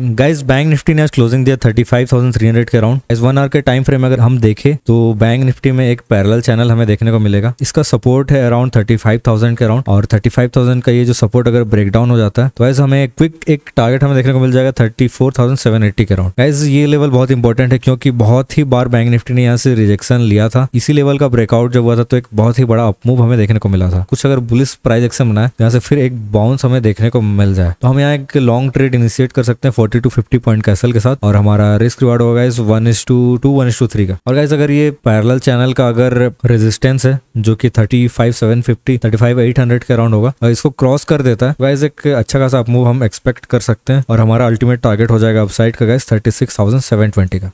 guys bank Nifty ने आज closing दिया 35,300 के अराउंड एज वन आर के टाइम फ्रेम अगर हम देखें तो बैंक निफ्टी में एक पैरेलल चैनल हमें देखने को मिलेगा इसका सपोर्ट है अराउंड 35,000 के अराउंड और 35,000 का ये जो सपोर्ट अगर ब्रेक डाउन हो जाता है तो एज हमें क्विक एक टारगेट हमें देखने को मिल जाएगा थर्टी के अराउंड एज ये लेवल बहुत इंपॉर्टेंट है क्योंकि बहुत ही बार बैंक निफ्टी ने यहाँ से रिजेक्शन लिया था इसी लेवल का ब्रेकआउट जब हुआ था तो एक बहुत ही बड़ा अपमूव हमें देखने को मिला था कुछ अगर बुलिस प्राइज एक्शन बनाए यहाँ से फिर एक बाउंस हमें देखने को मिल जाए तो हम यहाँ एक लॉन्ग ट्रेड इनिशिएट कर सकते हैं फोर्टी टू फिफ्टी पॉइंट कैसल के साथ और हमारा रिस्क रिवार्ड होगा इस one is to two two is is to का और गाइज अगर ये पैरल चैनल का अगर रेजिस्टेंस है जो कि thirty five seven fifty thirty five eight hundred के अराउंड होगा और इसको क्रॉस कर देता है गाइज एक अच्छा खासा मूव हम एक्सपेक्ट कर सकते हैं और हमारा अल्टीमेट टारगेट हो जाएगा अपसाइड का guys thirty six thousand seven twenty का